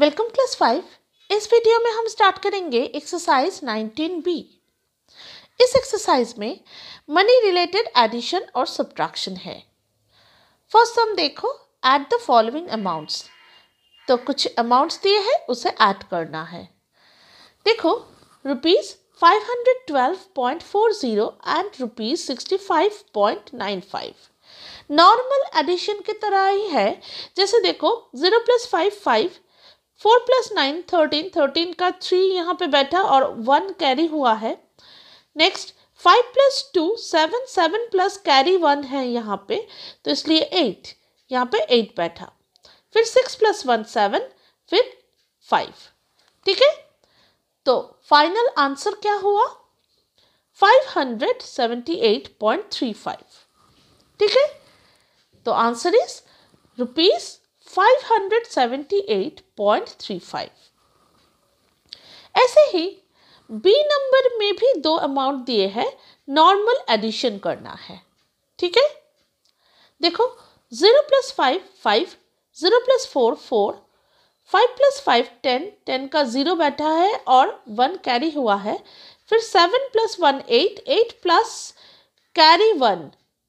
Welcome class five इस video में हम स्टार्ट करेंगे एक्सरसाइज बी इस एक्सरसाइज में मनी रिलेटेड एडिशन और सब्ट्रैक्शन है फर्स्ट हम देखो ऐड द फॉलोइंग अमाउंट्स तो कुछ अमाउंट्स दिए हैं उसे ऐड करना है देखो rupees five hundred twelve point four zero and rupees sixty five point nine five normal addition की तरह ही है जैसे देखो zero plus five five four plus nine thirteen thirteen का थ्री यहाँ पे बैठा और वन कैरी हुआ है next five plus two seven seven plus carry one है यहाँ पे तो इसलिए एट यहाँ पे एट बैठा फिर सिक्स प्लस वन सेवन फिर फाइव ठीक है तो फाइनल आंसर क्या हुआ five hundred seventy eight point three five ठीक है तो आंसर इज रुपीज़ 578.35 ऐसे ही बी नंबर में भी दो अमाउंट दिए हैं नॉर्मल एडिशन करना है ठीक है देखो zero plus five five zero plus four four five plus five ten ten का ज़ीरो बैठा है और वन कैरी हुआ है फिर seven plus one eight eight plus carry one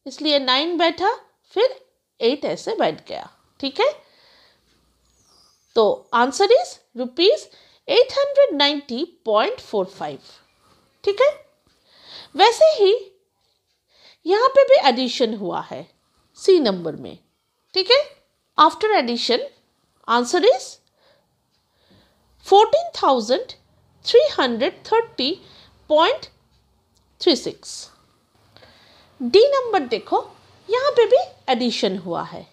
इसलिए नाइन बैठा फिर एट ऐसे बैठ गया ठीक है तो answer is rupees eight hundred ninety point four five ठीक है वैसे ही यहाँ पे भी एडिशन हुआ है सी नंबर में ठीक है after addition answer is fourteen thousand three hundred thirty point three six D number देखो यहाँ पे भी एडिशन हुआ है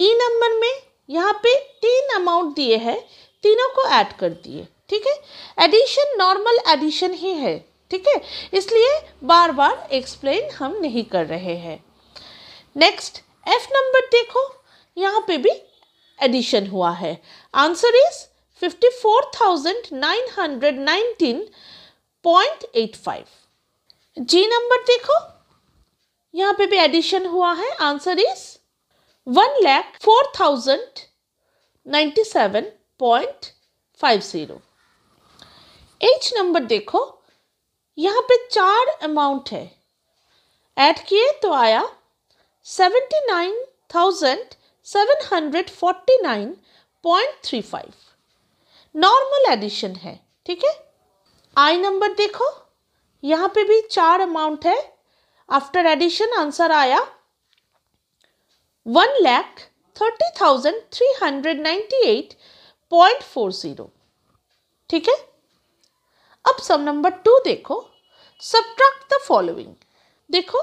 ई e नंबर में यहाँ पे तीन अमाउंट दिए हैं तीनों को ऐड कर दिए ठीक है एडिशन नॉर्मल एडिशन ही है ठीक है इसलिए बार बार एक्सप्लेन हम नहीं कर रहे हैं नेक्स्ट एफ नंबर देखो यहाँ पे भी एडिशन हुआ है answer is fifty four thousand nine hundred nineteen point eight five G number देखो यहाँ पे भी एडिशन हुआ है answer is one lakh four thousand ninety seven point five zero H number देखो यहाँ पे चार अमाउंट है ऐड किए तो आया seventy nine thousand seven hundred forty nine point three five normal addition है ठीक है आई नंबर देखो यहाँ पे भी चार अमाउंट है आफ्टर एडिशन आंसर आया one lakh thirty thousand three hundred ninety eight point four zero ठीक है अब सम नंबर टू देखो सब्ट्रैक्ट द फॉलोइंग देखो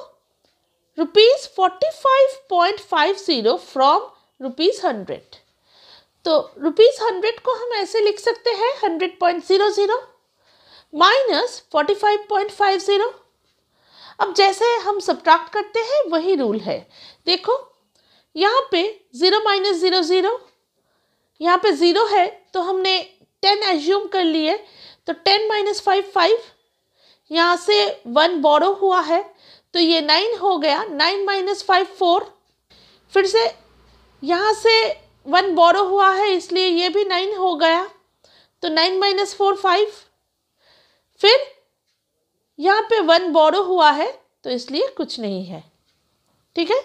rupees forty five point five zero from rupees hundred तो रुपीज़ हंड्रेड को हम ऐसे लिख सकते हैं hundred point zero zero minus forty five point five zero अब जैसे हम सब्ट्रैक्ट करते हैं वही रूल है देखो यहाँ पे ज़ीरो माइनस ज़ीरो ज़ीरो यहाँ पे ज़ीरो है तो हमने टेन एज्यूम कर लिए तो टेन माइनस फाइव फाइव यहाँ से वन बोरो हुआ है तो ये नाइन हो गया नाइन माइनस फाइव फोर फिर से यहाँ से वन बोरो हुआ है इसलिए ये भी नाइन हो गया तो नाइन माइनस फोर फाइव फिर यहाँ पे वन बोरो हुआ है तो इसलिए कुछ नहीं है ठीक है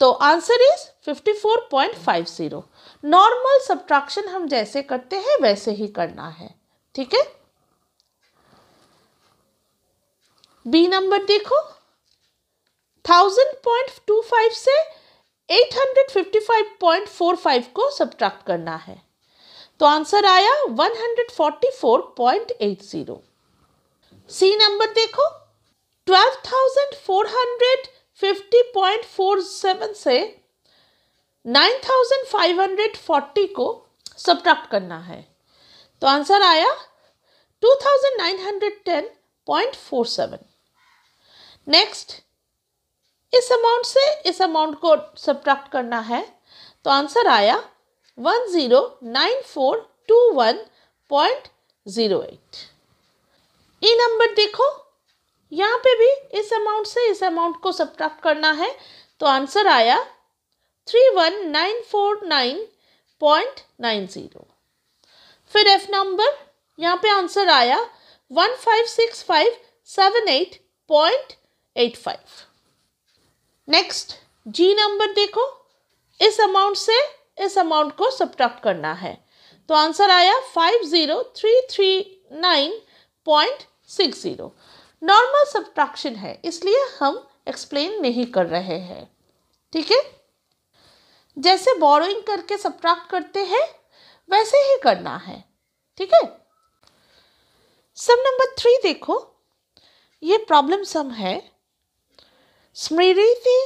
तो आंसर इज 54.50 नॉर्मल सब्ट्रैक्शन हम जैसे करते हैं वैसे ही करना है ठीक है बी नंबर देखो थाउजेंड पॉइंट टू फाइव से eight hundred fifty five point four five को सब्ट्रैक्ट करना है तो आंसर आया one hundred forty four point eight zero C number देखो ट्वेल्व थाउजेंड फोर हंड्रेड 50.47 से 9540 को सब्ट्रैक्ट करना है तो आंसर आया 2910.47 नेक्स्ट इस अमाउंट से इस अमाउंट को सब्ट्रैक्ट करना है तो आंसर आया 109421.08 ई नंबर देखो यहाँ पे भी इस अमाउंट से इस अमाउंट को सब्ट्रैक्ट करना है तो आंसर आया three one nine four nine point nine zero फिर एफ नंबर यहाँ पे आंसर आया one five six five seven eight point eight five next G number देखो इस अमाउंट से इस अमाउंट को सब्ट्रैक्ट करना है तो आंसर आया five zero three three nine point six zero normal subtraction है इसलिए हम एक्सप्लेन नहीं कर रहे हैं ठीक है जैसे बोरोइंग करके सब्ट्रैक्ट करते हैं वैसे ही करना है ठीक है सम नंबर थ्री देखो ये प्रॉब्लम सम है Smriti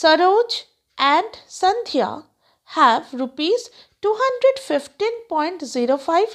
Saroj and Sandhya point zero five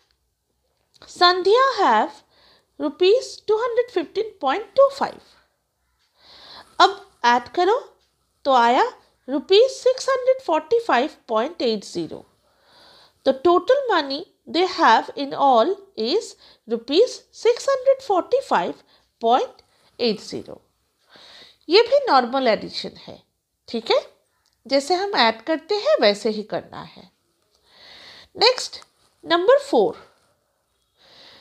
Sandhya have rupees two hundred fifteen point two five अब ऐड करो तो आया rupees six hundred forty five point eight zero तो total money they have in all is rupees six hundred forty five point eight zero ये भी normal addition है ठीक है जैसे हम ऐड करते हैं वैसे ही करना है next number four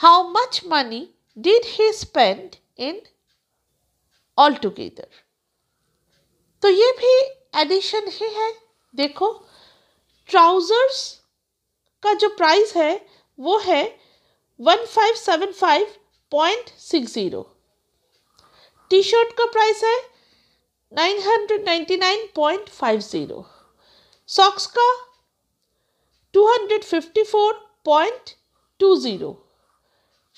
How much money did he spend in altogether? तो ये भी एडिशन ही है देखो ट्राउज़र्स का जो प्राइस है वो है one five seven five point six zero T shirt का प्राइस है nine hundred ninety nine point five zero socks का two hundred fifty four point two zero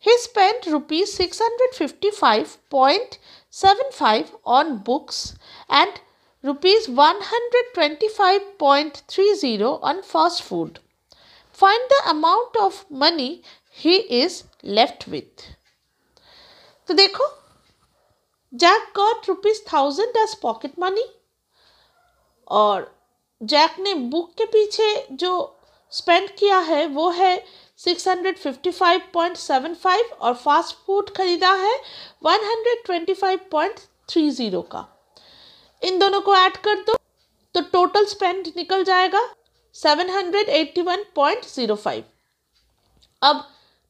He spent rupees 655.75 on books and rupees 125.30 on fast food. Find the amount of money he is left with. So, देखो Jack got rupees thousand as pocket money. और Jack ने book के पीछे जो spend किया है वो है 655.75 और फास्ट फूड खरीदा है 125.30 का इन दोनों को ऐड कर दो तो टोटल स्पेंड निकल जाएगा 781.05 अब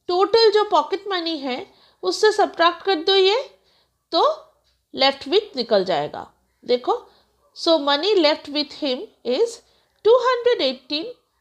टोटल जो पॉकेट मनी है उससे सब्ट्रैक्ट कर दो ये तो लेफ्ट विथ निकल जाएगा देखो so money left with him is two hundred eighteen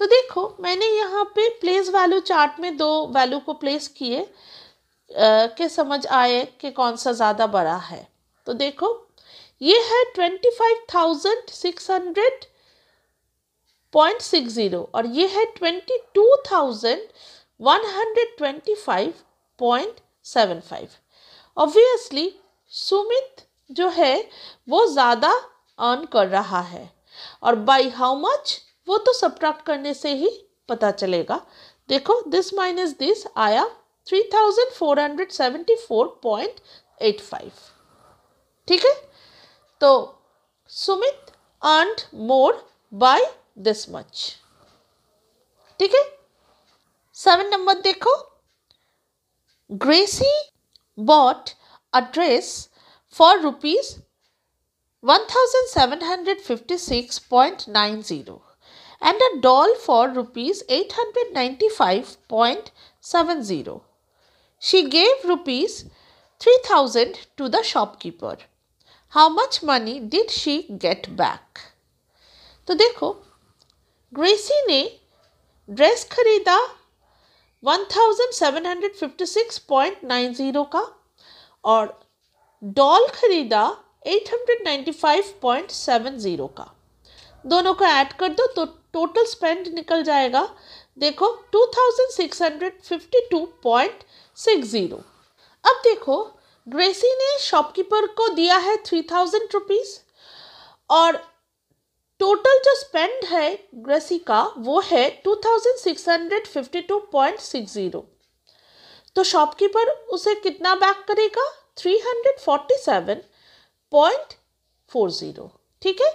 तो देखो मैंने यहाँ पे प्लेस वैल्यू चार्ट में दो वैल्यू को प्लेस किए के समझ आए कि कौन सा ज़्यादा बड़ा है तो देखो ये है twenty five thousand six hundred point six zero और ये है twenty two thousand one hundred twenty five point seven five obviously Sumit जो है वो ज़्यादा अर्न कर रहा है और बाई हाउ मच वो तो सब्ट्रैक्ट करने से ही पता चलेगा देखो दिस माइनस दिस आया three thousand four four hundred seventy point eight five ठीक है तो Sumit earned more by this much ठीक है सेवन नंबर देखो Gracy bought a dress for rupees one thousand seven hundred fifty six point nine zero and a doll for rupees 895.70. She gave rupees 3000 to the shopkeeper. How much money did she get back? तो देखो Gracy ने dress खरीदा 1756.90 का और doll खरीदा 895.70 का दोनों को ऐड कर दो तो टोटल स्पेंड निकल जाएगा देखो two thousand six hundred fifty two point six zero अब देखो ग्रेसी ने शॉपकीपर को दिया है थ्री थाउजेंड रुपीज़ और टोटल जो स्पेंड है ग्रेसी का वो है two thousand six hundred fifty two point six zero तो शॉपकीपर उसे कितना बैक करेगा three hundred forty seven point four zero ठीक है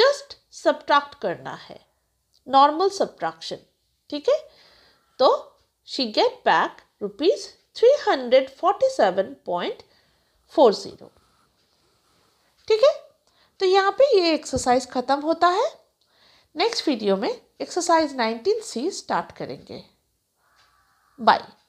जस्ट सब्ट्रैक्ट करना है नॉर्मल सब्ट्रैक्शन ठीक है तो she get back rupees three hundred forty seven point four zero ठीक है तो यहाँ पे ये एक्सरसाइज ख़त्म होता है नेक्स्ट वीडियो में एक्सरसाइज नाइनटीन सी स्टार्ट करेंगे बाय